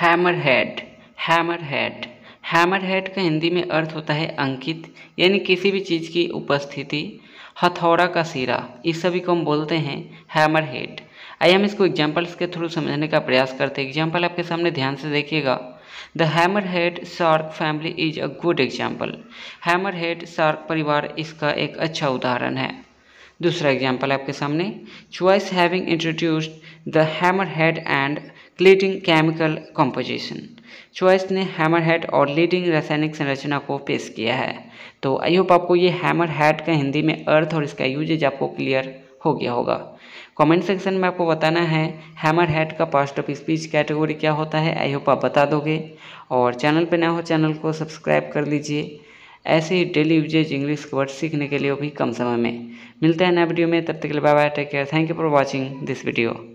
hammer head hammer head hammer head का हिंदी में अर्थ होता है अंकित यानी किसी भी चीज़ की उपस्थिति हथौड़ा का सिरा इस सभी को हम बोलते हैं हैमर हेड आइए हम इसको एग्जाम्पल्स के थ्रू समझने का प्रयास करते हैं एग्जाम्पल आपके सामने ध्यान से देखिएगा the hammer head shark family is a good example hammer head shark परिवार इसका एक अच्छा उदाहरण है दूसरा एग्जाम्पल आपके सामने choice having introduced the hammer head and plating chemical composition choice ने हैमर हेड और लीडिंग रासायनिक संरचना को पेश किया है तो आई होप आपको ये हैमर हेड का हिंदी में अर्थ और इसका यूजेज आपको क्लियर हो गया होगा कमेंट सेक्शन में आपको बताना है हैमर हेड का पास्ट ऑफ स्पीच कैटेगरी क्या होता है आई होप आप बता दोगे और चैनल पर ना हो चैनल को सब्सक्राइब कर लीजिए ऐसे ही डेली यूजेज इंग्लिश वर्ड सीखने के लिए भी कम समय में मिलते हैं नया वीडियो में तब तक के लिए bye bye take care thank you for watching this video